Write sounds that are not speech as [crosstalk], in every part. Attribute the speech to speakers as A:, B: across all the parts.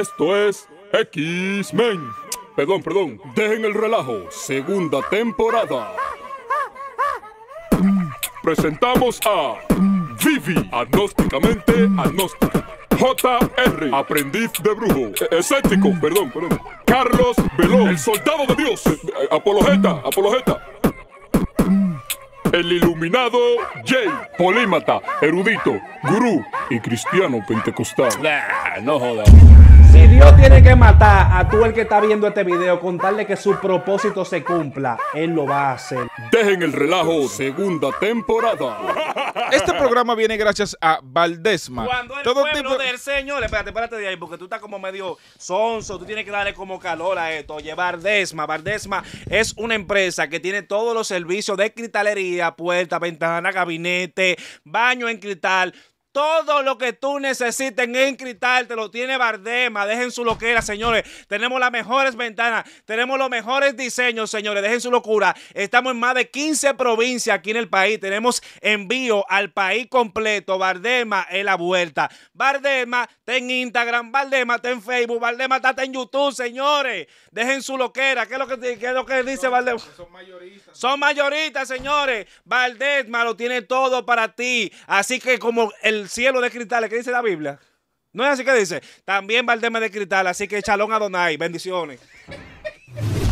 A: Esto es X-Men. Perdón, perdón. Dejen el relajo. Segunda temporada. Presentamos a Vivi, agnósticamente agnóstica. JR, aprendiz de brujo. E, escéptico, perdón, perdón. Carlos Veloz, el soldado de Dios. E, e, apologeta, apologeta. El iluminado Jay, polímata, erudito, gurú y cristiano pentecostal. no jodas. Si Dios
B: tiene que matar a tú el que está viendo este video, contarle que su propósito
A: se cumpla, Él lo va a hacer. Dejen el relajo, segunda temporada. Este programa viene gracias a Valdesma. Cuando
B: el Todo pueblo del Señor, espérate, espérate de ahí, porque tú estás como medio sonso, tú tienes que darle como calor a esto. Oye, Valdesma, Valdesma es una empresa que tiene todos los servicios de cristalería, puerta, ventana, gabinete, baño en cristal, todo lo que tú necesites en Cristal te lo tiene Bardema. Dejen su loquera, señores. Tenemos las mejores ventanas, tenemos los mejores diseños, señores. Dejen su locura. Estamos en más de 15 provincias aquí en el país. Tenemos envío al país completo. Bardema es la vuelta. Bardema está en Instagram, Bardema está en Facebook, Bardema está en YouTube, señores. Dejen su loquera. ¿Qué es lo que, lo que dice Bardema? Son mayoristas. Son mayoristas, señores. Bardema lo tiene todo para ti. Así que como el cielo de cristales que dice la Biblia. No es así que dice. También tema de cristal, así que chalón Adonai. Bendiciones.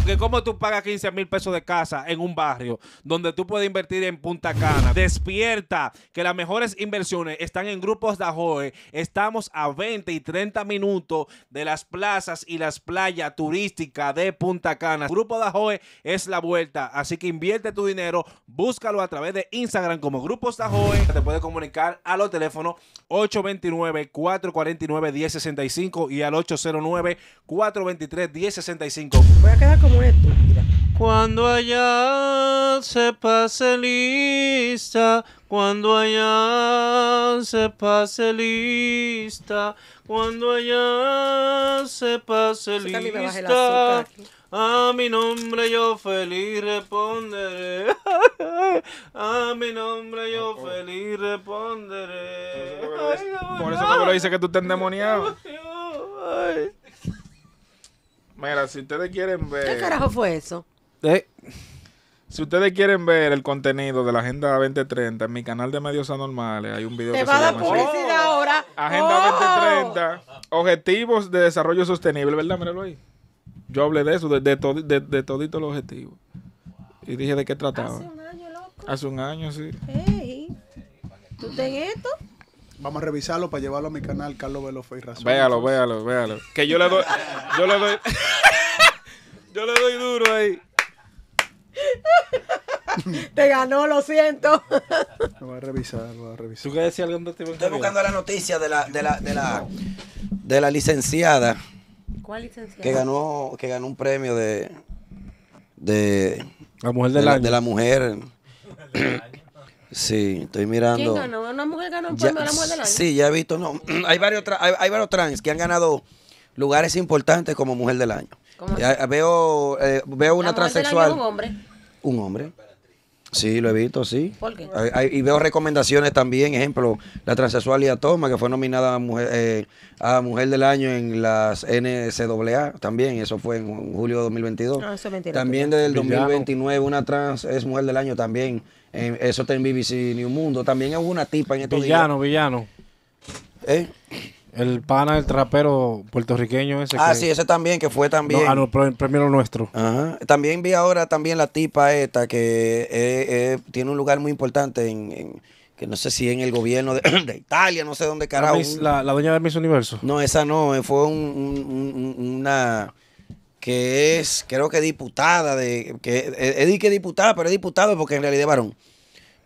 B: Porque cómo tú pagas 15 mil pesos de casa en un barrio donde tú puedes invertir en Punta Cana. Despierta que las mejores inversiones están en grupos de Ajoe. Estamos a 20 y 30 minutos de las plazas y las playas turísticas de Punta Cana. Grupo de Ajoe es la vuelta, así que invierte tu dinero, búscalo a través de Instagram como Grupos de Te puedes comunicar a los teléfonos 829-449-1065 y al 809-423-1065. Voy a quedar con cuando allá se pase lista, cuando allá se pase lista, cuando allá se pase lista. A mi nombre yo feliz responderé. [laughs] A mi nombre yo feliz
A: responderé. Por eso, no me lo dice que tú estás endemoniado. Mira, si ustedes quieren ver. ¿Qué carajo fue eso? Eh. Si ustedes quieren ver el contenido de la Agenda 2030 en mi canal de medios anormales, hay un video que se a llama publicidad oh. ahora. Agenda 2030, objetivos de desarrollo sostenible, ¿verdad? Míralo ahí. Yo hablé de eso, de, de, de, todito los objetivos. Y dije de qué trataba. Hace un año, loco. Hace un año, sí.
C: ¿Tú tenés esto? Vamos
D: a revisarlo para llevarlo a mi canal, Carlos Velofe y Razón. Véalo,
A: véalo, véalo. Que yo le doy. Yo le doy. [laughs] yo le doy duro ahí.
C: [laughs] Te ganó, lo siento.
E: Lo voy a revisar, lo voy a revisar. ¿Tú qué decías Estoy buscando la noticia de la, de la, de la, de la licenciada.
C: ¿Cuál licenciada? Que
E: ganó, que ganó un premio de. de. La mujer del la, año. De la mujer. [clears throat] Sí, estoy mirando.
C: ¿Una mujer ganó mujer del año? Sí, ya he
E: visto. No, [clears throat] hay, varios hay, varios trans que han ganado lugares importantes como mujer del año. veo eh, veo una transexual. un hombre. Un hombre. Sí, lo he visto, sí. Hay, y veo recomendaciones también, ejemplo, la transexual Toma, que fue nominada a mujer, eh, a mujer del Año en las NCAA, también, eso fue en julio de 2022. No, ah, eso también desde el 2029 una trans es Mujer del Año también eso está en BBC New Mundo. También hubo una tipa en estos Villano,
B: días. villano. ¿Eh? El pana, el trapero puertorriqueño ese. Ah, sí, ese
E: también, que fue también. No,
B: ah, primero nuestro. Ajá.
E: También vi ahora también la tipa esta que eh, eh, tiene un lugar muy importante en, que no sé si en el gobierno de, [coughs] Italia, no sé dónde carajo. La, la, de Miss Universo. No, esa no, eh, fue una que es, creo que diputada, de, que es e, que diputada, pero es diputado porque en realidad es varón.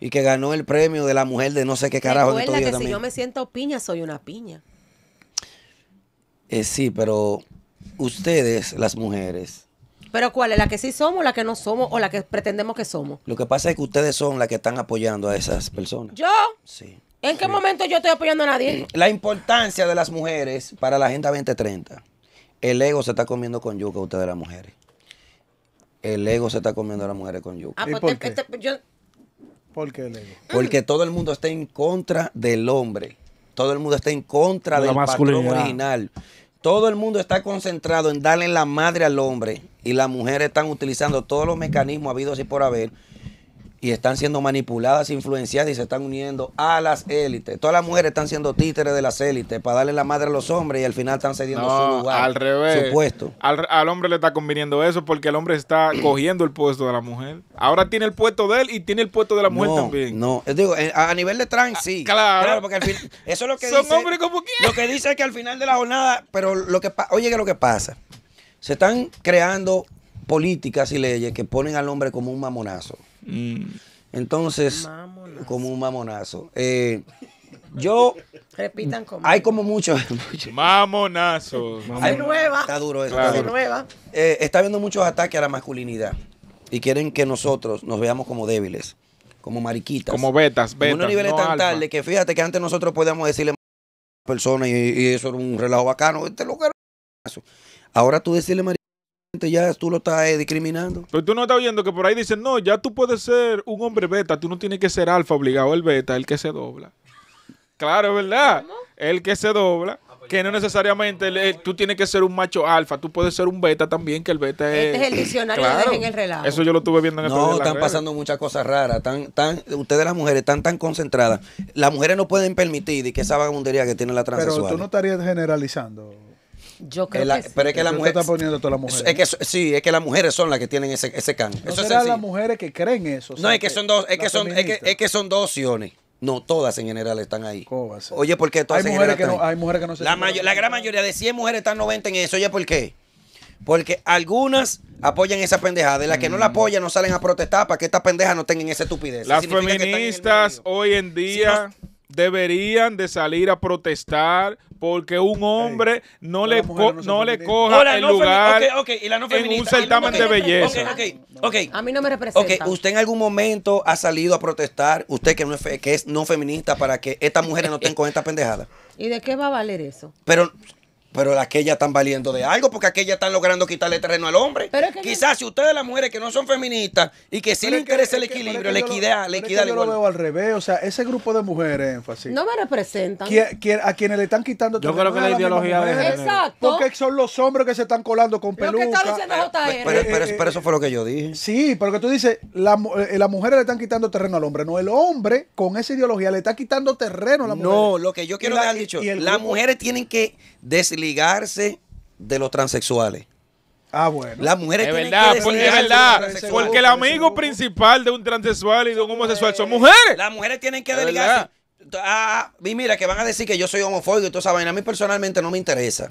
E: Y que ganó el premio de la mujer de no sé qué carajo. Recuerda que si yo me
C: siento piña, soy una piña.
E: Eh, sí, pero ustedes, las mujeres.
C: Pero ¿cuál es? ¿La que sí somos, la que no somos o la que pretendemos que somos?
E: Lo que pasa es que ustedes son las que están apoyando a esas personas.
C: ¿Yo? Sí. ¿En qué momento yo estoy apoyando a nadie?
E: La importancia de las mujeres para la Agenda 2030. El ego se está comiendo con yuca ustedes las mujeres. El ego se está comiendo a las mujeres con yuca. Ah, ¿Y pues por
D: qué? el ego?
E: Porque todo el mundo está en contra del hombre. Todo el mundo está en contra del patrón original. Todo el mundo está concentrado en darle la madre al hombre y las mujeres están utilizando todos los mecanismos habidos y por haber y están siendo manipuladas, influenciadas y se están uniendo a las élites. Todas las mujeres están siendo títeres de las élites para darle la madre a los hombres y al final están cediendo su lugar. Al revés. Su puesto. Al, hombre le está conviniendo eso porque el hombre está [clears throat] cogiendo
A: el puesto de la mujer. Ahora tiene el puesto de él y tiene el puesto de la mujer también. No, digo, eh, a nivel de
E: trans ah, sí. Claro. claro porque eso es lo que [laughs] Son hombres como quién. Lo que dice es que al final de la jornada, pero lo que oye, que lo que pasa. Se están creando políticas y leyes que ponen al hombre como un mamonazo. Mm. Entonces, como un mamonazo. Eh, yo.
C: [laughs] Repitan como Hay
E: como muchos. [laughs] Mamonazos. Hay nueva. Está duro eso. Eh, está, habiendo muchos ataques a la masculinidad. Y quieren que nosotros nos veamos como débiles, como mariquitas. Como betas, betas. En unos niveles tan tarde que fíjate que antes nosotros podíamos decirle a personas y, eso era un relajo bacano. Este lo Ahora tú decirle ya tú lo estás eh, discriminando. Pero tú no
A: estás viendo que por ahí dicen, no, ya tú puedes ser un hombre beta, tú no tienes que ser alfa obligado, el beta, el que se dobla. Claro, ¿verdad? El que se dobla. Ah, pues que no necesariamente tú tienes que ser un macho alfa, tú puedes ser un beta también, que el beta es. Este es el diccionario en el
C: relato.
E: Eso yo lo estuve viendo en el No, están pasando muchas cosas raras. Tan, tan, ustedes, las mujeres, están tan concentradas. Las mujeres no pueden permitir y que esa vagabundería que tiene la transsexual. Pero tú no
D: estarías generalizando. Yo eh, creo que Pero es que Está poniendo
E: Es sí, es que las mujeres son las que tienen ese, ese can. No las
D: mujeres que creen eso. no, es que, son dos, es que
E: son, dos opciones. No, todas en general están ahí. Oye, porque todas hay mujeres que no, Hay mujeres que no se la, la gran mayoría de 100 mujeres están 90 en eso. Oye, ¿por qué? Porque algunas apoyan esa pendejada. De las que no la mm. apoyan no salen a protestar para que estas pendejas no tengan esa estupidez. Las
A: feministas hoy en día deberían de salir a protestar porque un hombre no, le
E: no,
A: le coja el lugar en un certamen de belleza.
C: A mí no me representa. usted
E: en algún momento ha salido a protestar, usted que, no es, que es no feminista, para que estas mujeres no estén eh, con esta pendejada.
C: ¿Y de qué va a valer eso?
E: Pero pero aquellas están valiendo de algo porque aquellas están logrando quitarle terreno al hombre. Pero Quizás si ustedes, las mujeres que no son feministas y que sí les interesa el equilibrio, la equidad, la equidad. Yo lo veo
D: al revés. O sea, ese grupo de mujeres, énfasis. No
C: me representan.
D: a quienes le están quitando Yo creo que la ideología de Exacto. Porque son los hombres que se están colando con peluca. Pero, eh, eh, pero, eso fue lo que yo dije. Sí, pero que tú dices, eh, las mujeres le están quitando terreno al hombre. No, el hombre con esa ideología le está quitando terreno a la mujer. No,
E: lo que yo quiero dejar dicho, las mujeres tienen que decirle ligarse de los transexuales. Ah, bueno. Las mujeres es verdad, porque, verdad, porque el amigo principal de un transexual y de un homosexual son mujeres. Las mujeres tienen que desligarse. Ah, mira, que van a decir que yo soy homofóbico y toda esa vaina. A mí personalmente no me interesa.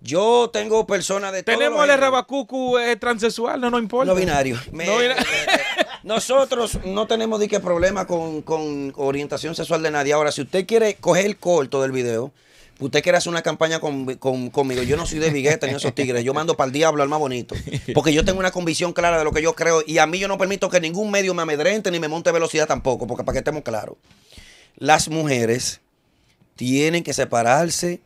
E: Yo tengo personas de Tenemos el rabacucu eh, transexual, no nos importa. No binario. Eh, [laughs] nosotros no tenemos ni que problema con, con, orientación sexual de nadie. Ahora, si usted quiere coger el corto del video, Usted quiere hacer una campaña con, conmigo. Yo no soy de vigueta ni esos tigres. Yo mando para el diablo al más bonito. Porque yo tengo una convicción clara de lo que yo creo. Y a mí yo no permito que ningún medio me amedrente ni me monte velocidad tampoco. Porque para que estemos claros, las mujeres tienen que separarse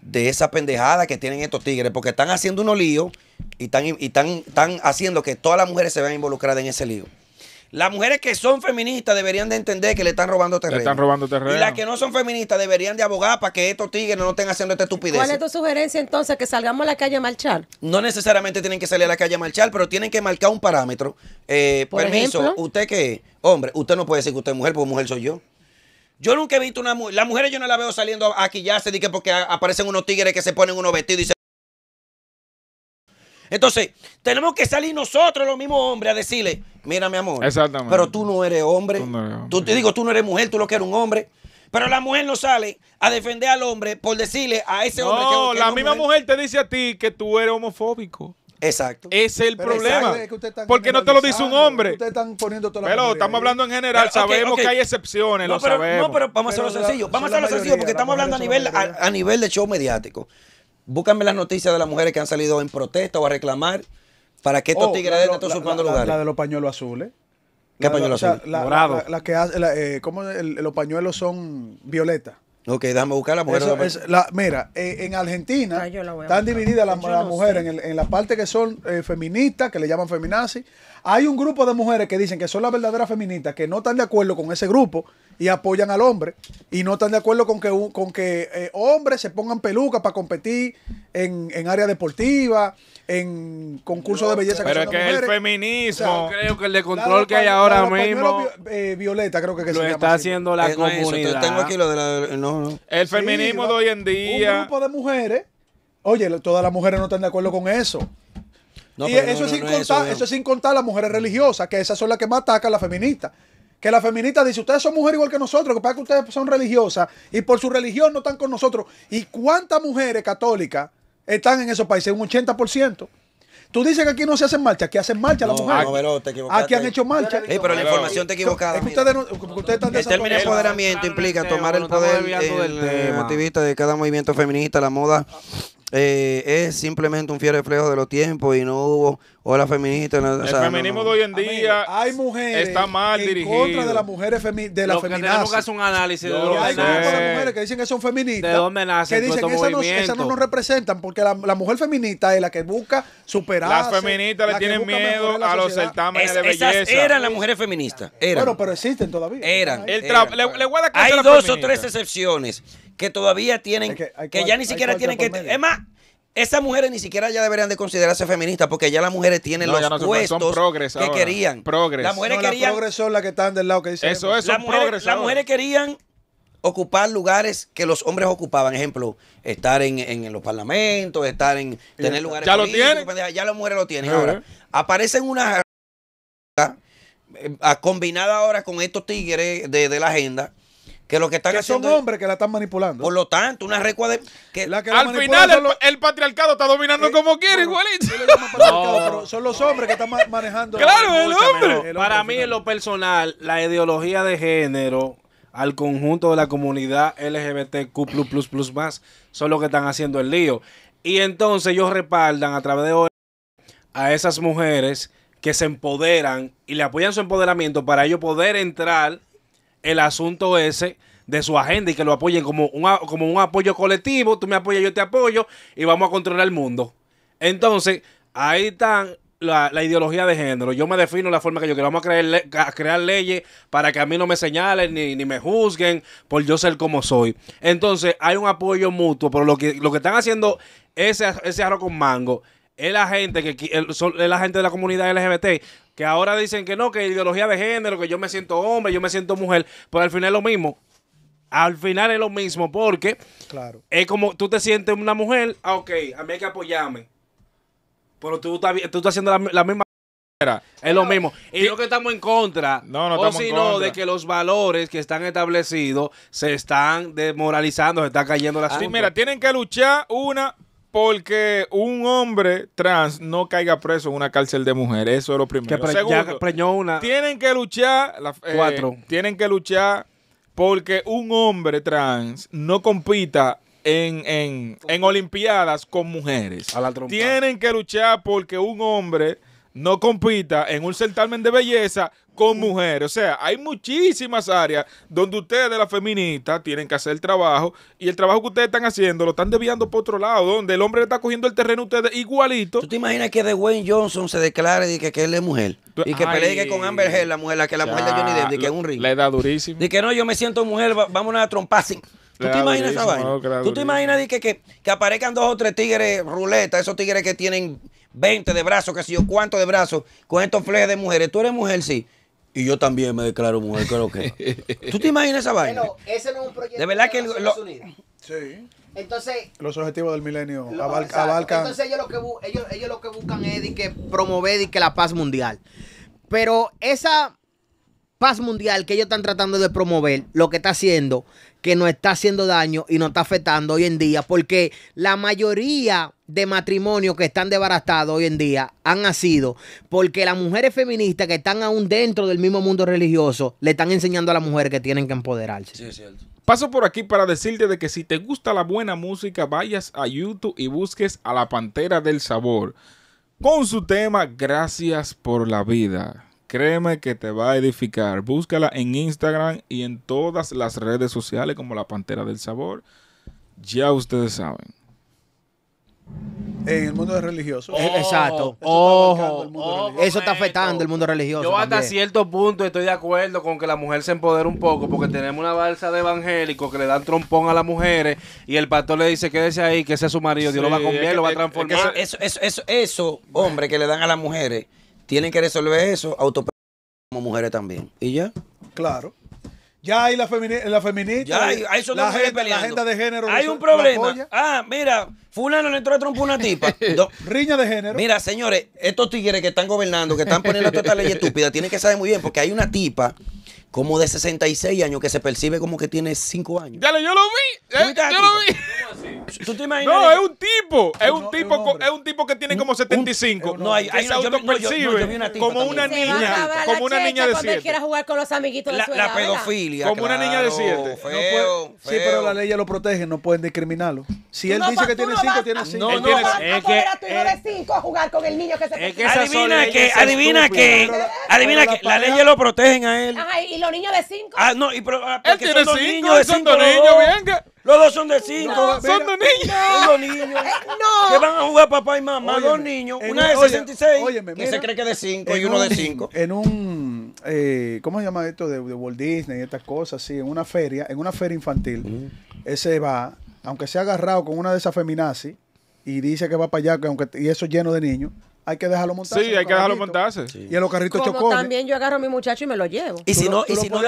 E: de esa pendejada que tienen estos tigres. Porque están haciendo unos líos y están, y están, están haciendo que todas las mujeres se vean involucradas en ese lío. Las mujeres que son feministas deberían de entender que le están robando terreno. Le están robando terreno. Y las que no son feministas deberían de abogar para que estos tigres no estén haciendo esta estupidez. ¿Cuál es
C: tu sugerencia entonces? ¿Que salgamos a la calle a marchar?
E: No necesariamente tienen que salir a la calle a marchar, pero tienen que marcar un parámetro. Eh, Por permiso, ejemplo? usted que, hombre, usted no puede decir que usted es mujer, porque mujer soy yo. Yo nunca he visto una mujer. Las mujeres yo no la veo saliendo aquí ya se dice porque aparecen unos tigres que se ponen unos vestidos y se entonces, tenemos que salir nosotros, los mismos hombres, a decirle, mira, mi amor, pero tú no eres hombre. Tú, te digo, tú no eres mujer, tú lo que eres un hombre. Pero la mujer no sale a defender al hombre por decirle a ese hombre que, No, la misma mujer. te dice a ti que tú eres homofóbico. Exacto. Ese Es el problema.
D: porque no te lo dice un hombre. están poniendo Pero estamos hablando en general. sabemos que hay excepciones. No, lo pero, sabemos. No, pero vamos a hacerlo sencillo. Vamos a hacerlo sencillo porque estamos hablando a nivel, a, nivel de
E: show mediático. Búscame las noticias de las mujeres que han salido en protesta o a reclamar para que estos oh, tigres estén los sus lugares. La, de
D: los pañuelos azules.
E: ¿Qué pañuelos azules?
D: que hace, eh, ¿cómo los pañuelos son violetas? Ok, déjame buscar la mujer. mira, eh, en Argentina ah, están divididas las mujeres en, la parte que son eh, feministas, que le llaman feminazis. Hay un grupo de mujeres que dicen que son las verdaderas feministas, que no están de acuerdo con ese grupo y apoyan al hombre y no están de acuerdo con que, con que eh, hombres se pongan pelucas para competir en, en área deportiva, en concursos de belleza. Pero es que el
A: feminismo,
E: creo que el de control que hay ahora mismo,
D: eh, Violeta creo que, lo está haciendo la eh,
E: comunidad. tengo aquí lo de El feminismo de hoy en día. Un
D: grupo de mujeres, oye, todas las mujeres no están de acuerdo con eso. y eso, es sin contar, sin contar las mujeres religiosas, que esas son las que más atacan a las feministas que la feminista dice, ustedes son mujeres igual que nosotros, que pasa que ustedes son religiosas y por su religión no están con nosotros. ¿Y cuántas mujeres católicas están en esos países? Un 80%. Tú dices que aquí no se hacen marchas aquí hacen marcha las mujeres. No, te Aquí han hecho marchas pero la información te equivocada. que ustedes, el término empoderamiento
E: implica tomar el poder del eh, de cada movimiento feminista, la moda eh, es simplemente un fiel reflejo de los tiempos y no hubo la feminista. No, el feminismo de hoy
A: en día hay mujeres está mal en dirigido. contra de las
D: mujeres de feministas. hace un
A: análisis de hay mujeres que dicen que son
D: feministas. Que dicen que esas no, nos representan porque la, mujer feminista es la que busca superar. Las feministas le tienen miedo a los certámenes de belleza. Esas eran
E: las mujeres feministas. Eran. Bueno,
D: pero existen todavía. Eran. hay dos o tres
E: excepciones que todavía tienen, que, ya ni siquiera tienen que... Es más, esas mujeres ni siquiera ya deberían de considerarse feministas porque ya las mujeres tienen los que querían. progres Las mujeres querían...
D: las que están del lado que dicen... Eso es, son las mujeres, las mujeres
E: querían ocupar lugares que los hombres ocupaban. Ejemplo, estar en, en, los parlamentos, estar en tener lugares. Ya lo tienen. Pues, ya las mujeres lo tienen. Ahora, aparecen unas [laughs] combinada ahora con estos tigres de, de la agenda que lo que están haciendo. Son hombres que la están manipulando. Por lo tanto, una recua de. Que, al final,
A: el, patriarcado
D: está dominando eh, como quiere, igualito. son los hombres que están manejando. Claro,
B: Para mí, en lo personal, la ideología de género al conjunto de la comunidad LGBTQ más son los que están haciendo el lío. Y entonces ellos respaldan a través de hoy a esas mujeres que se empoderan y le apoyan su empoderamiento para ellos poder entrar el asunto ese de su agenda y que lo apoyen como un, como un apoyo colectivo, tú me apoyas, yo te apoyo y vamos a controlar el mundo. Entonces, ahí está la, ideología de género. Yo me defino la forma que yo quiero. Vamos a crear, leyes para que a mí no me señalen ni, me juzguen por yo ser como soy. Entonces, hay un apoyo mutuo, pero lo que, lo que están haciendo ese, ese con mango es la gente que la gente de la comunidad LGBT que ahora dicen que no, que ideología de género, que yo me siento hombre, yo me siento mujer, pero al final es lo mismo. Al final es lo mismo porque claro. es como tú te sientes una mujer, ah, ok, a mí hay que apoyarme. Pero tú, tú, estás haciendo la, misma es lo mismo. Y no que estamos en contra, no, no o sino de que los valores que están establecidos
A: se están desmoralizando, se está cayendo la ah, mira, tienen que luchar una porque un hombre trans no caiga preso en una cárcel de mujeres. Eso es lo primero. Que preñó una. Tienen que luchar. Eh, tienen que luchar porque un hombre trans no compita en, Olimpiadas con mujeres. Tienen que luchar porque un hombre no compita en un certamen de belleza con mujeres. O sea, hay muchísimas áreas donde ustedes, la feminista tienen que hacer el trabajo y el trabajo que ustedes están haciendo lo están desviando por otro lado, donde el hombre le está
E: cogiendo el terreno a ustedes igualito. ¿Tú te imaginas que de Wayne Johnson se declare y que, que él es mujer? Y que pelegue con Amber Heard, la mujer, la que la mujer de Johnny Depp, que es un ring. Le da durísimo. y que no, yo me siento mujer, vámonos a trompar. ¿Tú te imaginas esa vaina? ¿Tú te imaginas que, aparezcan dos o tres tigres ruleta, esos tigres que tienen 20 de brazos, que sé yo cuánto de brazos, con estos flejes de mujeres? Tú eres mujer, sí. Y yo también me declaro mujer, creo que. [laughs] ¿Tú te imaginas esa vaina?
F: Pero ese no es un proyecto de verdad que el, Sí. Entonces, los objetivos del milenio abarcan. Entonces ellos lo que ellos, lo que buscan es que promover que la paz mundial. Pero esa paz mundial que ellos están tratando de promover, lo que está haciendo, que nos está haciendo daño y nos está afectando hoy en día, porque la mayoría de matrimonios que están desbaratados hoy en día han nacido porque las mujeres feministas que están aún dentro del mismo mundo religioso le están enseñando a las mujeres que tienen que empoderarse. Sí, es cierto.
A: Paso por aquí para decirte de que si te gusta la buena música, vayas a YouTube y busques a la Pantera del Sabor con su tema Gracias por la vida. Créeme que te va a edificar. Búscala en Instagram y en todas las redes sociales como la Pantera del Sabor. Ya ustedes saben.
D: En el mundo religioso. Eh, oh, exacto. Eso Ojo. Está
F: Eso está afectando el mundo religioso. Yo hasta
B: cierto punto estoy de acuerdo con que la mujer se empodere un poco, porque tenemos una balsa de evangélicos que le dan trompón a las mujeres y el pastor le dice, quédese ahí, que ese es su marido, Dios lo va a cambiar, lo va a
E: transformar. eso, hombre, que le dan a las mujeres tienen que resolver eso como mujeres también. ¿Y ya?
D: Claro. Ya hay la, femini
E: feminista. hay, agenda, de género. Hay un problema.
D: Ah, mira, fulano le entró a trompo
E: una tipa. [laughs] Riña de género. Mira, señores, estos tigres que están gobernando, que están poniendo toda esta ley [laughs] estúpida, tienen que saber muy bien, porque hay una tipa como de 66 años que se percibe como que tiene 5 años. Dale, yo lo vi. Eh, yo lo vi. No, es un tipo. Es un,
A: tipo, es un tipo que tiene como 75. no, hay, hay no, percibe como
B: una
C: niña, como una niña de 7. quiera jugar con los amiguitos de la, su La
E: pedofilia. Como una niña de 7. sí,
D: pero la ley ya lo protege, no pueden discriminarlo. Si él dice que tiene 5, tiene 5. No, no,
C: es que a tu hijo de 5 a jugar con el niño que se Adivina que, adivina que, adivina que la ley ya lo protegen a él. Ajá, y los niños de 5. Ah,
E: no, y pero ah, él tiene 5, son dos niños, venga. Los dos son de cinco. son dos niños. Son dos niños.
C: no.
F: Que
E: van a jugar papá y mamá. dos niños. Una de 66. Óyeme, que se cree que es de cinco y uno de cinco.
D: En un. Eh, ¿Cómo se llama esto? De, de, Walt Disney y estas cosas. Sí, en una feria. En una feria infantil. Ese va, aunque se ha agarrado con una de esas feminazis y dice que va para allá, aunque, y eso lleno de niños hay que dejarlo montarse. Sí, hay que dejarlo
A: montarse. Y en los
D: carritos Como también
C: yo agarro a mi muchacho y me lo llevo. Y si no, y si
E: no,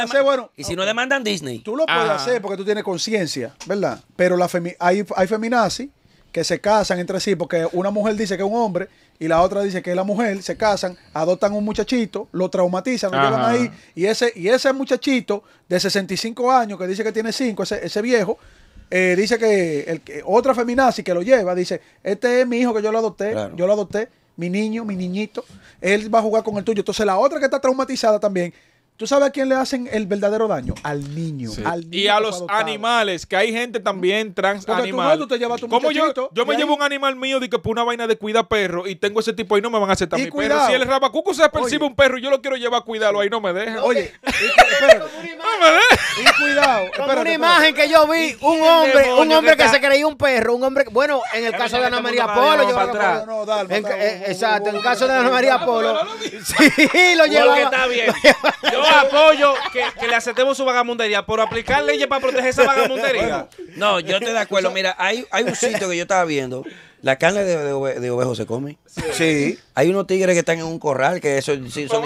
E: y si no demandan Disney. Tú lo puedes hacer
D: porque tú tienes conciencia, ¿verdad? Pero la hay, hay feminazis que se casan entre sí porque una mujer dice que es un hombre y la otra dice que es la mujer, se casan, adoptan un muchachito, lo traumatizan, lo llevan ahí y ese, y ese muchachito de 65 años que dice que tiene 5, ese, ese viejo, eh, dice que, el, otra feminazi que lo lleva, dice, este es mi hijo que yo lo adopté, yo lo adopté mi niño, mi niñito, él va a jugar con el tuyo. Entonces la otra que está traumatizada también ¿Tú sabes a quién le hacen el verdadero daño? Al niño. Al
A: y a los animales, que hay gente también trans ¿Cómo yo, me llevo un animal mío de que por una vaina de cuida perro y tengo ese tipo ahí no me van a aceptar y mi cuidado. perro. Si el rabacuco se percibe un perro y yo lo quiero llevar a cuidarlo, ahí no me dejan. Oye,
F: cuidado. una imagen que yo vi, un hombre, un hombre que se creía un perro, un hombre, bueno, en el caso de Ana María Polo, yo eh, Exacto, en el caso de Ana María Polo. [laughs] Sí, lo llevaba.
E: está bien apoyo que, le aceptemos su vagamundería, por aplicar leyes para proteger esa vagamundería. No, yo estoy de acuerdo. Mira, hay, hay un sitio que yo estaba viendo. La carne de, de, ovejo se come. Sí. Hay unos tigres que están en un corral que eso sí son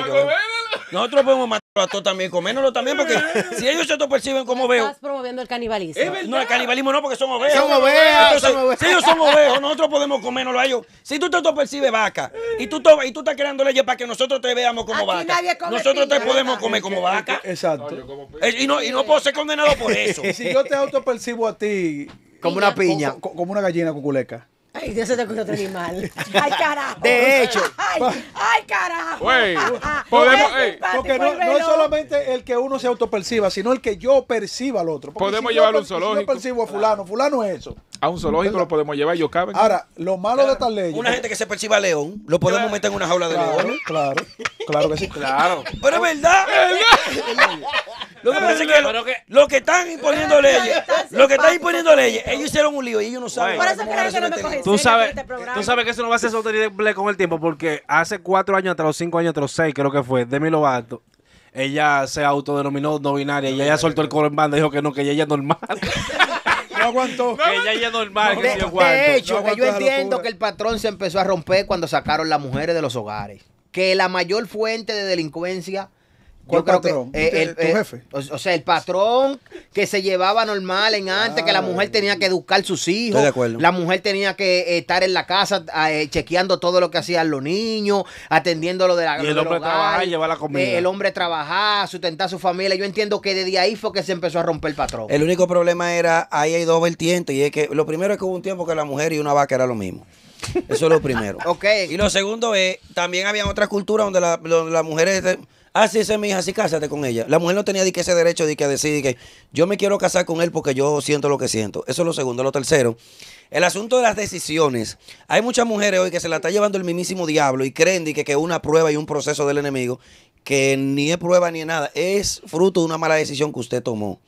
E: Nosotros podemos a todos también, coménoslo también, porque [laughs] si ellos se auto perciben como veo. Estás
C: promoviendo el canibalismo. No, el
E: canibalismo no, porque son ovejas. Si ellos son ovejas, nosotros podemos comérnoslo a ellos. Si tú te percibes vaca y tú, y tú estás creando leyes para que nosotros te veamos como vaca, nosotros te podemos comer como vaca.
D: Exacto.
E: Eh, y no, puedo ser condenado por [laughs] eso.
D: si yo te auto percibo a ti como una piña, como, como una gallina cuculeca.
C: Ay, Dios se te ocurrió otro animal. [laughs] Ay,
D: carajo. De hecho. Ay,
C: carajo. Wey, [laughs] podemos, porque no, es
D: solamente el que uno se autoperciba, sino el que yo perciba al otro. podemos llevarlo a un zoológico. yo percibo a fulano, fulano es eso. A un zoológico lo podemos llevar, yo caben. Ahora, lo malo de tal ley Una gente que se perciba a león, lo podemos meter en una jaula de león. Claro. Claro que sí.
E: Claro. Pero es verdad. Lo que pasa es que, lo, que están imponiendo leyes, lo que están imponiendo leyes, ellos hicieron un lío y ellos no saben. Por que me Tú sabes, este tú
B: sabes que eso no va a ser sostenible con el tiempo, porque hace cuatro años los cinco años los seis creo que fue, Demi Lovato, ella se autodenominó no binaria y ella soltó el coro en banda y dijo que no, que ella es
F: normal. [laughs]
B: No aguantó. Que ella es normal. que de, de hecho, yo entiendo
F: que el patrón se empezó a romper cuando sacaron las mujeres de los hogares que la mayor fuente de delincuencia patrón, eh, el, eh, jefe. o, sea, el patrón que se llevaba normal en antes, que la ah, mujer tenía que educar sus hijos. de acuerdo. La mujer tenía que eh, estar en la casa ah, chequeando todo lo que hacían los niños, atendiendo lo de la y el hombre trabajar y llevar la comida. el hombre trabajar, sustentar a su familia. Yo entiendo que desde ahí fue que se empezó a romper el patrón. El
E: único problema era, ahí hay dos vertientes, y es que lo primero es que hubo un tiempo que la mujer y una vaca era lo mismo. Eso es lo primero. [laughs] ok. Y lo segundo es, también había otras culturas donde, las mujeres... Así ah, es mi hija, así cásate con ella. La mujer no tenía ese derecho de que decir que yo me quiero casar con él porque yo siento lo que siento. Eso es lo segundo. Lo tercero, el asunto de las decisiones. Hay muchas mujeres hoy que se la está llevando el mismísimo diablo y creen que una prueba y un proceso del enemigo que ni es prueba ni nada. Es fruto de una mala decisión que usted tomó.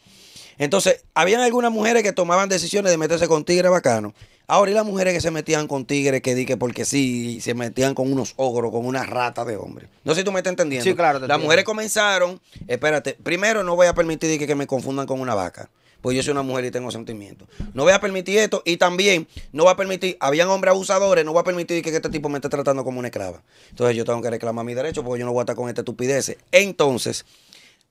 E: Entonces, habían algunas mujeres que tomaban decisiones de meterse con tigre bacano Ahora, y las mujeres que se metían con tigres, que di porque sí, se metían con unos ogros, con una rata de hombre. No sé si tú me estás entendiendo. Sí, claro. Las mujeres comenzaron, espérate, primero no voy a permitir que, me confundan con una vaca pues yo soy una mujer y tengo sentimientos. No voy a permitir esto y también no voy a permitir, habían hombres abusadores, no voy a permitir que este tipo me esté tratando como una esclava. Entonces yo tengo que reclamar mi derecho porque yo no voy a estar con esta estupidez. Entonces,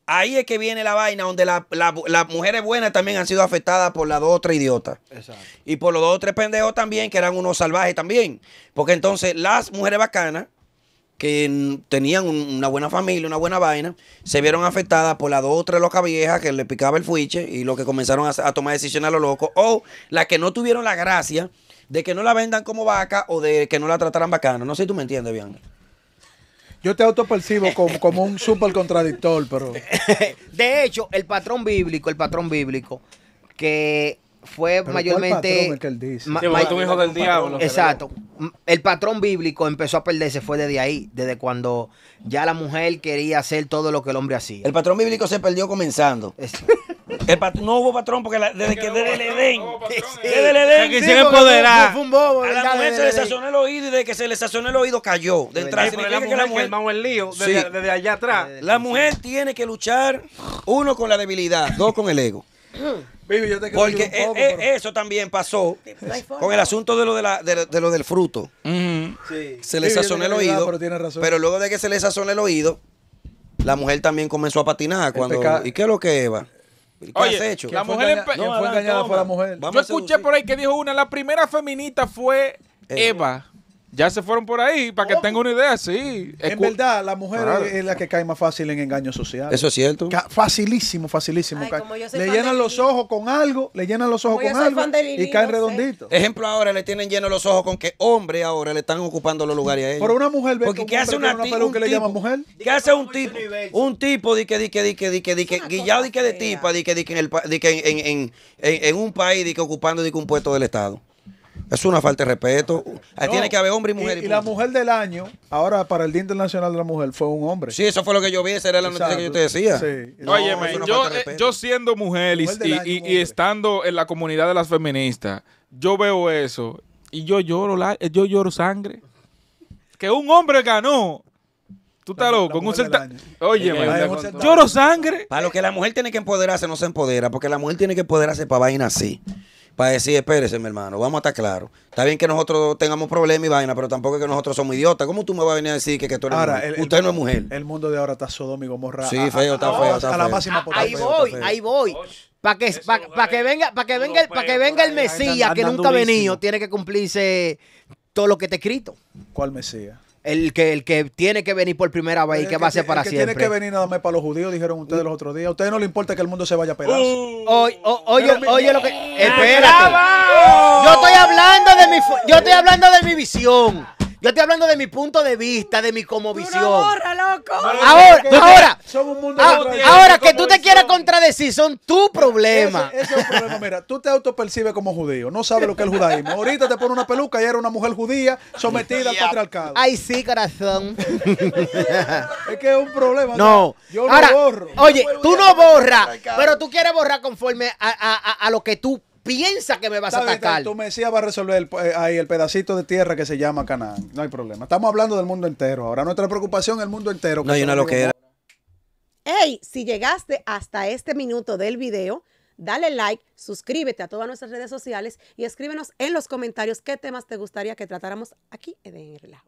E: Ahí es que viene la vaina donde las mujeres buenas también han sido afectadas por las dos o tres idiotas. Exacto. Y por los dos o tres pendejos también, que eran unos salvajes también. Porque entonces las mujeres bacanas, que tenían una buena familia, una buena vaina, se vieron afectadas por las dos o tres locas viejas que le picaba el fuiche y lo que comenzaron a, tomar decisiones a lo loco. O las que no tuvieron la gracia de que no la vendan como vaca o de que no la trataran bacana. No sé si tú me entiendes, bien yo te autopercibo como, como
F: un súper contradictor, pero. [laughs] De hecho, el patrón bíblico, el patrón bíblico, que fue mayormente. el que él dice? Que hijo del diablo. Exacto. El patrón bíblico empezó a perderse, fue desde ahí, desde cuando ya la mujer quería hacer todo lo que el hombre hacía. El patrón bíblico se perdió comenzando
E: no hubo patrón porque desde que desde el Edén. Desde el Edén. que se empoderar. A la mujer se le sazonó el oído y desde que se le sazonó el oído cayó. el lío desde allá atrás. La mujer tiene que luchar, uno con la debilidad, dos con el ego. yo
D: Porque e,
E: e, eso también pasó con el asunto de lo, de la, de, lo del fruto.
D: Se le sazonó el oído. Ah, pero,
E: luego de que se le sazonó el oído, la mujer también comenzó a patinar. Este cuando ¿Y qué es lo que Eva? Oye, La mujer
A: fue engañada fue la
D: mujer? Yo escuché
A: por ahí que dijo una, la primera feminista fue eh, Eva. Ya se fueron por ahí, para que tenga una idea, sí. En verdad, la
D: mujer es la que cae más fácil en engaños sociales. Eso es cierto. facilísimo, facilísimo. le llenan los ojos con algo, le llenan los ojos con algo y caen redonditos.
E: Ejemplo, ahora le tienen llenos los ojos con que hombre ahora le están ocupando los lugares a ella. Pero una mujer Porque ¿qué hace un que le llama mujer? ¿Qué hace un tipo? Un tipo de que, di que, di que, que, que, guillado que de tipa, que, en, un país, di que ocupando de un puesto del Estado. Es una falta de respeto. tiene que haber hombre y mujer. Y, la
D: mujer del año, ahora para el Día Internacional de la Mujer, fue un hombre. Sí, eso fue lo
E: que yo vi, esa era la
A: noticia que yo te decía. Oye, eh, yo, siendo mujer, y, estando en la comunidad de las feministas, yo veo eso y yo lloro, eh,
E: yo lloro sangre. Que un hombre ganó. Tú estás loco. Un Oye, yo eh, lloro sangre. Para lo que la mujer tiene que empoderarse, no se empodera, porque la mujer tiene que empoderarse para vainas así para decir, espérese, mi hermano, vamos a estar claros. Está bien que nosotros tengamos problemas y vaina, pero tampoco es que nosotros somos idiotas. ¿Cómo tú me vas a venir a decir que, que tú eres mujer? Usted no es mujer.
D: El mundo de ahora está sodómico, Gomorra. Sí, feo, está feo. Está ah,
F: Ahí voy, ahí voy. Para que, pa, que, venga, para que venga, para que venga el Mesías que nunca ha venido, tiene que cumplirse todo lo que te he escrito. ¿Cuál Mesías? El que, el que tiene que venir por primera vez y que, va a ser para el que Tiene que
D: venir nada más para los judíos, dijeron ustedes los otros días. A ustedes no le importa que el mundo se vaya a pedazos. hoy
F: uh. oye, oye, lo que. Ah, espérate. Yo estoy hablando de mi yo estoy hablando de mi visión. Yo estoy hablando de mi punto de vista, de mi como visión. loco.
C: Ahora,
F: ahora, ahora que tú te quieras contradecir, son tu problema. es
D: un problema. Mira, tú te autopercibes como judío, no sabes lo que es el judaísmo. Ahorita te pone una peluca y era una mujer
F: judía sometida al patriarcado. Ay, sí, corazón. [laughs] es que es un problema. No. Yo borro. Oye, tú no borras, pero tú quieres borrar conforme a, a lo que tú piensa que me vas a atacar. Bien,
D: tú me decías, va a resolver el, eh, ahí el pedacito de tierra que se llama Canaán. No hay problema. Estamos hablando del mundo entero. Ahora nuestra preocupación es el mundo entero. No, hay una loquera.
C: Hey, si llegaste hasta este minuto del video, dale like, suscríbete a todas nuestras redes sociales y escríbenos en los comentarios qué temas te gustaría que tratáramos aquí en El Relajo.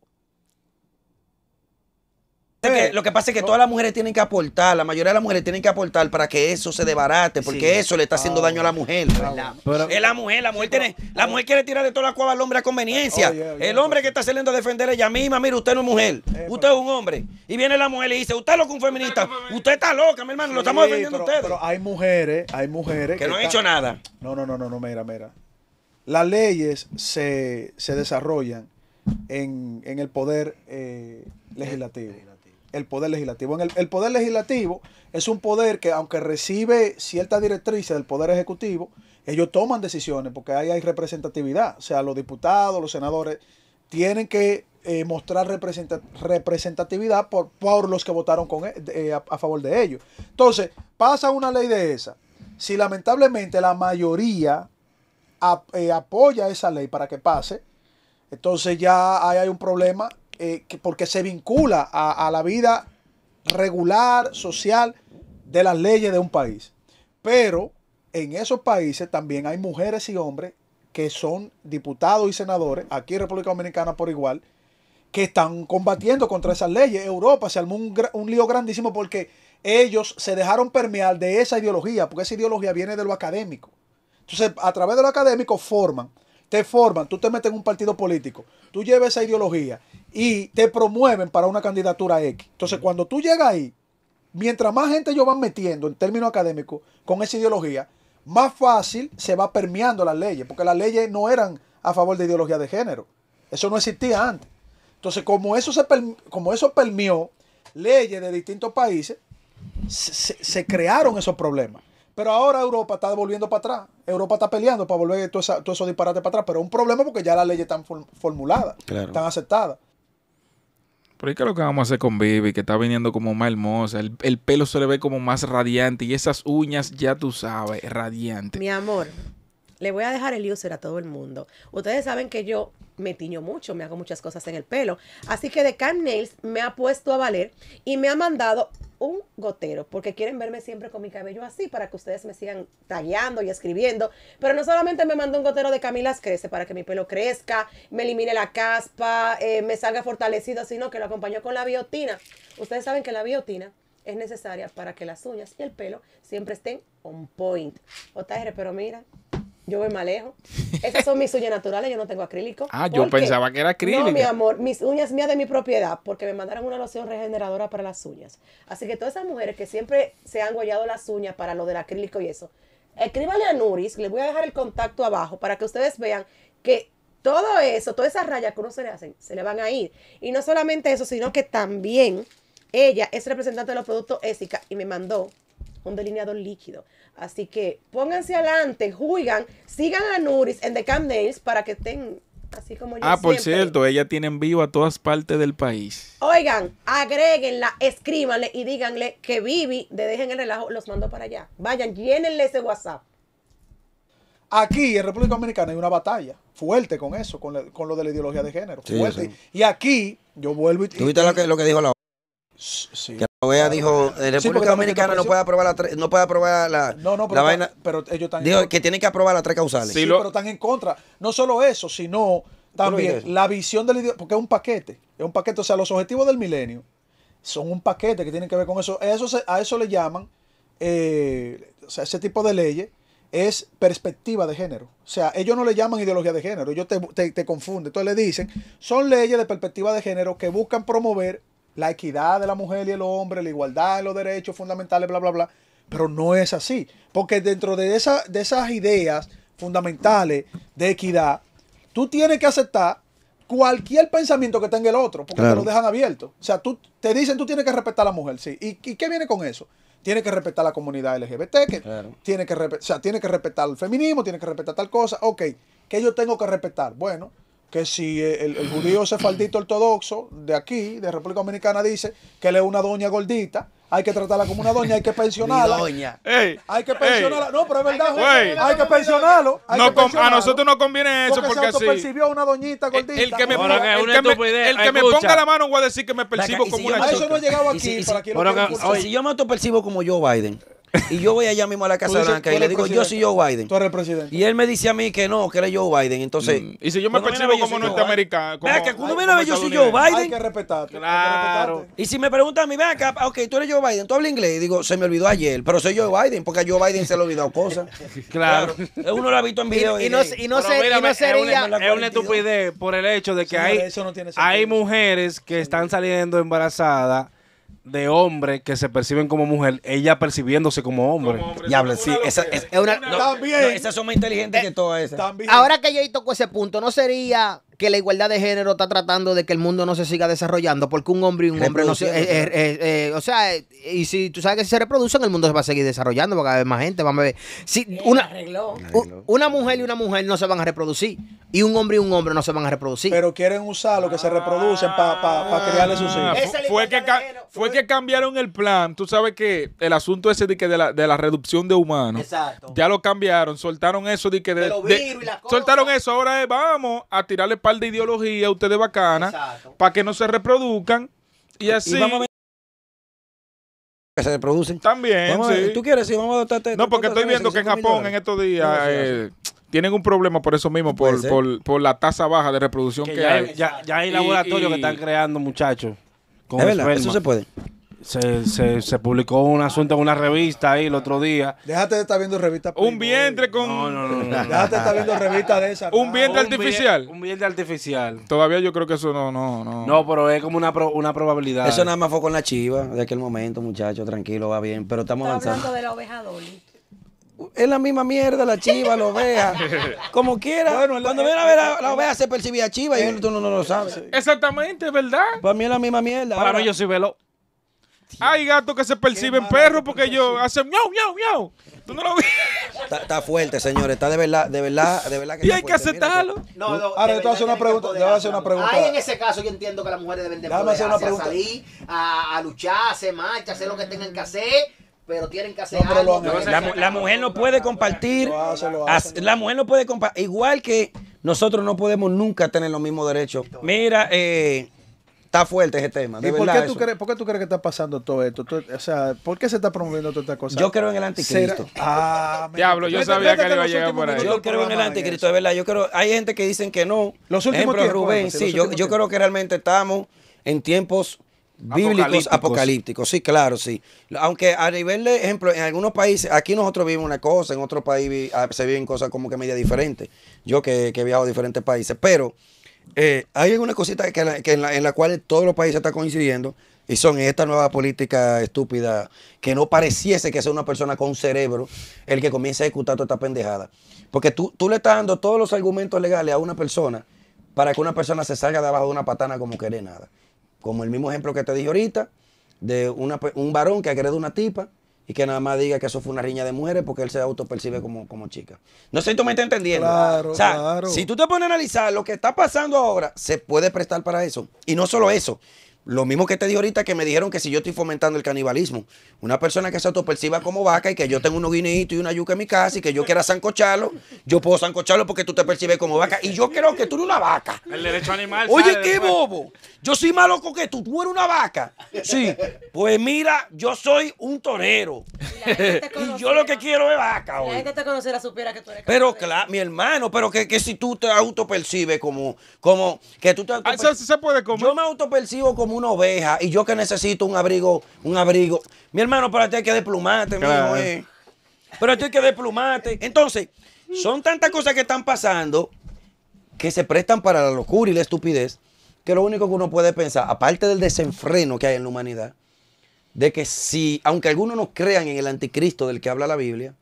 C: Eh, lo que pasa es que todas
E: las mujeres tienen que aportar, la mayoría de las mujeres tienen que aportar para que eso se debarate, porque eso le está haciendo daño a la mujer. Ah, ah, es la mujer, la mujer tiene, la ah, mujer quiere tirar de toda la cueva al hombre a conveniencia. Oh, el hombre pues que está saliendo a defender ella misma, mira, usted no es mujer, eh, pues usted es un hombre. Y viene la mujer y dice, usted es loco un feminista, usted está loca, mi hermano, lo estamos defendiendo a ustedes.
D: Pero hay mujeres, hay mujeres. Que, no han hecho nada. No, no, no, no, no, mira, mira. Las leyes se, desarrollan en, el poder eh, legislativo el Poder Legislativo. el, Poder Legislativo es un poder que, aunque recibe cierta directrices del Poder Ejecutivo, ellos toman decisiones porque ahí hay representatividad. O sea, los diputados, los senadores tienen que eh, mostrar representatividad por, por, los que votaron con, eh, a, favor de ellos. Entonces, pasa una ley de esa. Si lamentablemente la mayoría eh, apoya esa ley para que pase, entonces ya ahí hay un problema eh, porque se vincula a, la vida regular, social, de las leyes de un país. Pero en esos países también hay mujeres y hombres que son diputados y senadores, aquí en República Dominicana por igual, que están combatiendo contra esas leyes. Europa se armó un, un, lío grandísimo porque ellos se dejaron permear de esa ideología, porque esa ideología viene de lo académico. Entonces, a través de lo académico forman, te forman, tú te metes en un partido político, tú llevas esa ideología y te promueven para una candidatura X. Entonces, cuando tú llegas ahí, mientras más gente yo van metiendo en términos académicos con esa ideología, más fácil se va permeando las leyes, porque las leyes no eran a favor de ideología de género. Eso no existía antes. Entonces, como eso, se como eso permió leyes de distintos países, se, crearon esos problemas. Pero ahora Europa está volviendo para atrás. Europa está peleando para volver todos esos todo para atrás. Pero es un problema porque ya las leyes están formuladas, están aceptadas
A: qué lo que vamos a hacer con Vivi? Que está viniendo como más hermosa, el, el, pelo se le ve como más radiante y esas uñas, ya tú sabes, radiante.
C: Mi amor, le voy a dejar el user a todo el mundo. Ustedes saben que yo me tiño mucho, me hago muchas cosas en el pelo. Así que de Cam Nails me ha puesto a valer y me ha mandado un gotero, porque quieren verme siempre con mi cabello así para que ustedes me sigan tallando y escribiendo. Pero no solamente me mandó un gotero de Camilas Crece para que mi pelo crezca, me elimine la caspa, eh, me salga fortalecido, sino que lo acompañó con la biotina. Ustedes saben que la biotina es necesaria para que las uñas y el pelo siempre estén on point. JR, pero mira, yo voy malejo. Esas son mis uñas naturales, yo no tengo acrílico. Ah, yo pensaba que era acrílico. No, mi amor, mis uñas mías de mi propiedad, porque me mandaron una loción regeneradora para las uñas. Así que todas esas mujeres que siempre se han guayado las uñas para lo del acrílico y eso, escríbanle a Nuris, les voy a dejar el contacto abajo para que ustedes vean que todo eso, todas esas rayas que uno se le hacen, se le van a ir. Y no solamente eso, sino que también ella es representante de los productos Ésica y me mandó un delineador líquido. Así que pónganse adelante, juigan, sigan a Nuris en The Camp Nails para que estén así como yo. Ah, por cierto,
A: ella tiene en vivo a todas partes del país.
C: Oigan, agréguenla, escríbanle y díganle que Vivi, de dejen el relajo, los mando para allá. Vayan, llénenle ese WhatsApp.
D: Aquí en República Dominicana hay una batalla fuerte con eso, con, lo de la ideología de género. fuerte.
E: Y aquí, yo vuelvo y. te lo que, lo que dijo la Sí. OEA dijo, la República Dominicana no puede
D: aprobar la, no puede aprobar la, no, pero, la vaina. Pero ellos están dijo
E: que tienen que aprobar las tres causales. Sí, pero
D: están en contra. No solo eso, sino también la visión del porque es un paquete, es un paquete, o sea, los objetivos del milenio son un paquete que tienen que ver con eso. eso a eso le llaman, eh, o sea, ese tipo de leyes es perspectiva de género. O sea, ellos no le llaman ideología de género, ellos te, te, te confunden. Entonces le dicen, son leyes de perspectiva de género que buscan promover la equidad de la mujer y el hombre, la igualdad de los derechos fundamentales, bla, bla, bla. Pero no es así. Porque dentro de, esa, de esas ideas fundamentales de equidad, tú tienes que aceptar cualquier pensamiento que tenga el otro, porque te lo dejan abierto. O sea, tú te dicen, tú tienes que respetar a la mujer, sí. ¿Y, qué viene con eso? Tiene que respetar a la comunidad LGBT, que tiene que, tiene que respetar el feminismo, tiene que respetar tal cosa. Ok, ¿qué yo tengo que respetar? Bueno, que si el, judío sefardito ortodoxo de aquí, de República Dominicana, dice que él es una doña gordita, hay que tratarla como una doña, hay que pensionarla. doña. hay que pensionarla. no, pero es verdad, hay que, hay que pensionarlo. a nosotros no conviene eso porque, porque se percibió una doñita gordita. El, que me, ponga, la
A: mano voy a decir que me percibo como si una gordita. Eso no he llegado aquí. Si,
D: para
E: si yo me percibo como yo, Biden. Y yo voy allá mismo a la [laughs] Casa Blanca y le digo, yo soy Joe Biden.
D: Tú eres el presidente.
E: Y él me dice a mí que no, que eres Joe Biden. Entonces. Mm. Y si yo me percibo como, como norteamericano. que cuando viene yo soy Joe Biden. Hay que
D: respetarte. Claro.
E: Y si me preguntan a mí, ve acá, ok, tú eres Joe Biden, tú hablas inglés. Y digo, se me olvidó ayer, pero soy Joe Biden, porque a Joe Biden se le olvidado cosas. [laughs] claro.
B: claro. Uno lo ha visto en video. Y, no, y no, sería. Es una estupidez por el hecho de que hay mujeres que están saliendo embarazadas de hombres que se perciben como mujer, ella percibiéndose como hombre. y hablen sí, esa es, una.
E: esas son más inteligentes que eh, todas esas.
F: Ahora que yo toco ese punto, ¿no sería que la igualdad de género está tratando de que el mundo no se siga desarrollando porque un hombre y un hombre no se... Eh, eh, eh, o sea, y si tú sabes que si se reproducen, el mundo se va a seguir desarrollando, va a haber más gente, vamos a ver. Si una, mujer y una mujer no se van a reproducir y un hombre y un hombre no se van a reproducir. Pero quieren usar lo que se reproducen para pa, crearle sus ah, hijos. Fue, que, fue que cambiaron el
A: plan. Tú sabes que el asunto ese de, que de, la, de la reducción de humanos. Exacto. Ya lo cambiaron, soltaron eso de que... De, soltaron eso, ahora vamos a tirarle par de ideologías, ustedes bacanas, para que no se reproduzcan y así.
E: se reproducen.
A: También, ¿Tú quieres? vamos No, porque estoy viendo que en Japón en
E: estos días
A: eh, tienen un problema por eso mismo, por, la tasa baja de reproducción que, ya hay. Ya,
E: hay laboratorios que están
A: creando, muchachos.
E: eso se puede
B: se, publicó un asunto en una revista ahí el otro día.
D: Déjate de estar viendo revistas. Un vientre con. No, no, no. Déjate de estar viendo revistas de esas. Un vientre artificial. un vientre artificial.
E: Todavía yo creo que eso no, no, no. No,
B: pero es como una, una probabilidad. Eso
E: nada más fue con la chiva de aquel momento, muchachos. Tranquilo, va bien. Pero estamos avanzando.
C: hablando de la oveja Dolly.
E: Es la misma mierda, la chiva, la oveja. Como quiera. cuando viene a ver la, oveja se percibía chiva y tú no, lo sabes. Exactamente, ¿verdad? Para mí es la misma mierda. Para mí yo soy velo. Hay gatos
A: que se perciben perros porque ellos hacen miau, miau, miau. Tú no lo viste.
E: Está, fuerte, señores. Está de verdad, de verdad, de verdad que Y hay que aceptarlo. No, no, Ahora, yo te voy a hacer una pregunta. Te voy a hacer una pregunta. Ay, en
F: ese caso yo entiendo que las mujeres deben de poder hacer salir, a, a luchar, hacer marcha, hacer lo que tengan que hacer pero tienen que hacer algo. la,
E: mujer no puede compartir. La mujer no puede compartir. Igual que nosotros no podemos nunca tener los mismos derechos. Mira, eh, Está fuerte ese tema. De por qué, tú
D: crees, que está pasando todo esto? o sea, ¿por qué se está promoviendo toda esta cosa? Yo creo en el anticristo.
E: Ah, Diablo, yo sabía que le iba a llegar por ahí. Yo creo en el anticristo, es verdad. Yo creo, hay gente que dicen que no. Los últimos ejemplo, Rubén, sí, yo, yo creo que realmente estamos en tiempos bíblicos apocalípticos. Sí, claro, sí. Aunque a nivel de ejemplo, en algunos países, aquí nosotros vivimos una cosa, en otros países ah, se viven cosas como que media diferente. Yo que, que he viajado a diferentes países, pero eh, hay una cosita en, la, cual todos los países están coincidiendo y son esta nueva política estúpida que no pareciese que sea una persona con cerebro el que comience a ejecutar toda esta pendejada. Porque tú, le estás dando todos los argumentos legales a una persona para que una persona se salga de abajo de una patana como quiere nada. Como el mismo ejemplo que te dije ahorita, de un varón que agrede a una tipa y que nada más diga que eso fue una riña de mujeres porque él se autopercibe como, como chica. No sé si tú me estás entendiendo. claro. Si tú te pones a analizar lo que está pasando ahora, se puede prestar para eso. Y no solo eso. Lo mismo que te dije ahorita que me dijeron que si yo estoy fomentando el canibalismo, una persona que se autoperciba como vaca y que yo tengo unos guineitos y una yuca en mi casa y que yo quiera sancocharlo yo puedo sancocharlo porque tú te percibes como vaca y yo creo que tú eres una vaca.
B: El derecho animal. Oye,
E: qué bobo. Yo soy más loco que tú. Tú eres una vaca. Sí. Pues mira, yo soy un torero. Y, [laughs] yo lo que quiero es vaca. La gente
C: te conocerá, supiera que tú eres.
E: Pero claro, mi hermano, pero que, si tú te autopercibes como, como, que tú ah, se puede comer. Yo me autopercibo como una oveja y yo que necesito un abrigo, un abrigo. Mi hermano, pero ti hay que desplumarte, claro. Eh. Pero ti hay que desplumarte. Entonces, son tantas cosas que están pasando que se prestan para la locura y la estupidez que lo único que uno puede pensar, aparte del desenfreno que hay en la humanidad, de que si, aunque algunos no crean en el anticristo del que habla la Biblia,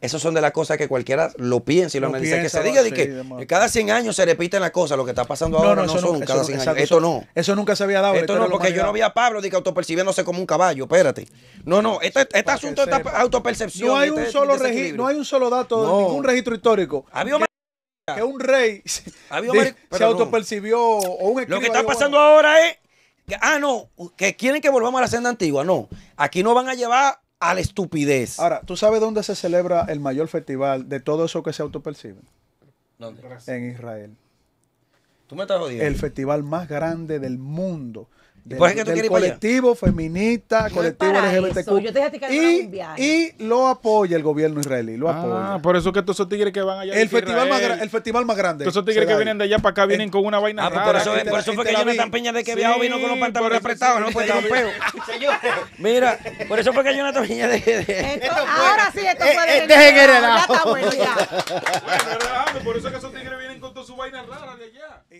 E: esas son de las cosas que cualquiera
D: lo piensa y lo, analiza. que se diga que
E: cada 100 años se repiten las cosas. Lo que está pasando ahora no, son cada 100 años. Esto
D: no. Eso nunca se había dado. Esto no, porque yo no vi
E: a Pablo de que autopercibiéndose como un caballo. Espérate.
D: No, no. Este, este asunto de autopercepción. No hay, un este solo este registro, no hay un solo dato, ningún registro histórico. Había que un rey [laughs] se autopercibió o
E: un Lo que está pasando ahora es. ah, no. Que quieren que volvamos a la senda antigua. No. Aquí no van a llevar a la estupidez. Ahora,
D: ¿tú sabes dónde se celebra el mayor festival de todo eso que se autoperciben? ¿Dónde? En Israel.
E: Tú me estás jodiendo. El
D: festival más grande del mundo del, colectivo feminista, colectivo LGBTQ. y, lo apoya el gobierno israelí, lo ah, apoya. por eso que estos tigres que van allá. El, festival más,
A: el festival más grande. estos esos tigres que vienen de allá para acá vienen con una vaina ah, rara. Por eso, por eso fue que Jonathan Peña de que viajó vino con los pantalones apretados, no pues peo.
E: Mira, por eso fue que Jonathan Peña de. de... ahora
C: sí, esto puede. Eh, de el este Bueno,
A: por eso que esos tigres vienen con toda su vaina rara de allá.